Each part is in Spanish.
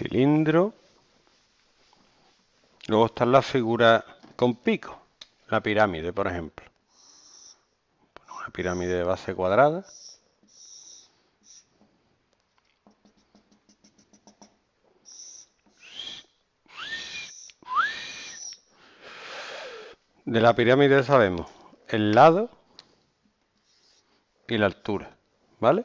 cilindro. Luego está la figura con pico, la pirámide, por ejemplo. Una pirámide de base cuadrada. De la pirámide sabemos el lado y la altura, ¿vale?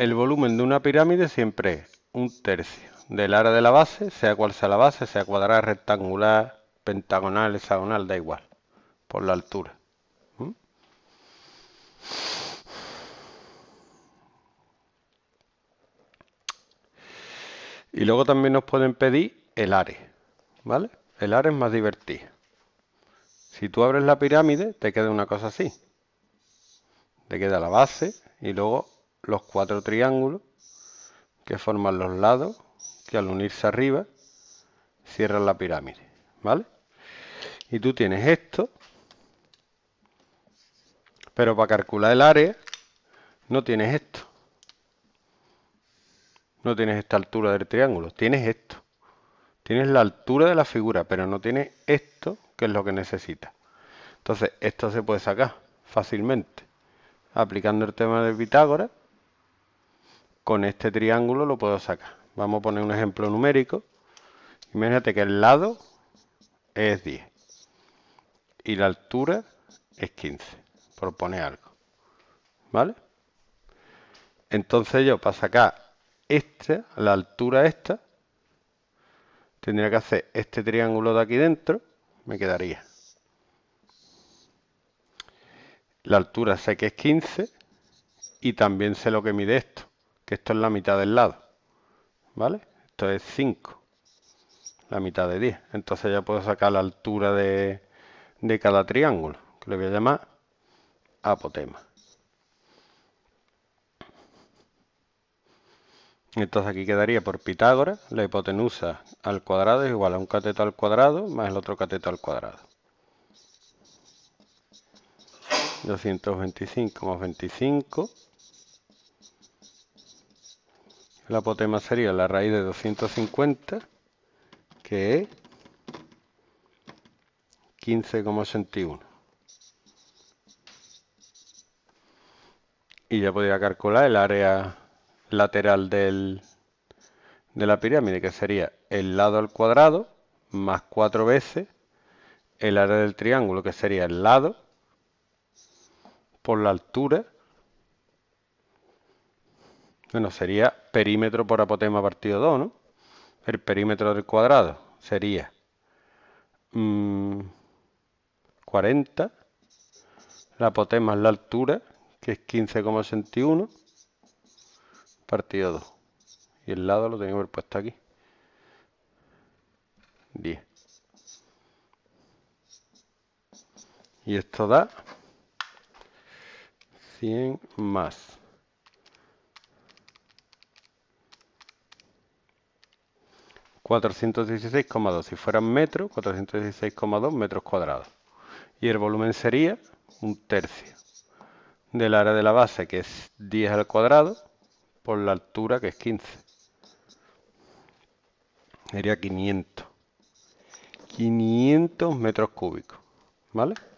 El volumen de una pirámide siempre es un tercio del área de la base, sea cual sea la base, sea cuadrada, rectangular, pentagonal, hexagonal, da igual, por la altura. ¿Mm? Y luego también nos pueden pedir el área, ¿vale? El área es más divertido. Si tú abres la pirámide, te queda una cosa así. Te queda la base y luego los cuatro triángulos que forman los lados, que al unirse arriba cierran la pirámide, ¿vale? Y tú tienes esto, pero para calcular el área no tienes esto. No tienes esta altura del triángulo, tienes esto. Tienes la altura de la figura, pero no tienes esto, que es lo que necesitas. Entonces, esto se puede sacar fácilmente aplicando el tema de Pitágoras con este triángulo lo puedo sacar. Vamos a poner un ejemplo numérico. Imagínate que el lado es 10 y la altura es 15, Propone algo. ¿Vale? Entonces yo para sacar esta, la altura esta, tendría que hacer este triángulo de aquí dentro, me quedaría. La altura sé que es 15 y también sé lo que mide esto que esto es la mitad del lado, ¿vale? Esto es 5, la mitad de 10. Entonces ya puedo sacar la altura de, de cada triángulo, que le voy a llamar apotema. Entonces aquí quedaría por Pitágoras la hipotenusa al cuadrado es igual a un cateto al cuadrado más el otro cateto al cuadrado. 225 más 25 la apotema sería la raíz de 250, que es 15,81. Y ya podría calcular el área lateral de la pirámide, que sería el lado al cuadrado más cuatro veces el área del triángulo, que sería el lado por la altura bueno, sería perímetro por apotema partido 2, ¿no? El perímetro del cuadrado sería 40. Mm, la apotema es la altura, que es 15,61 partido 2. Y el lado lo tengo puesto aquí. 10. Y esto da 100 más 416,2. Si fueran metros, 416,2 metros cuadrados. Y el volumen sería un tercio del área de la base, que es 10 al cuadrado, por la altura, que es 15. Sería 500. 500 metros cúbicos, ¿vale?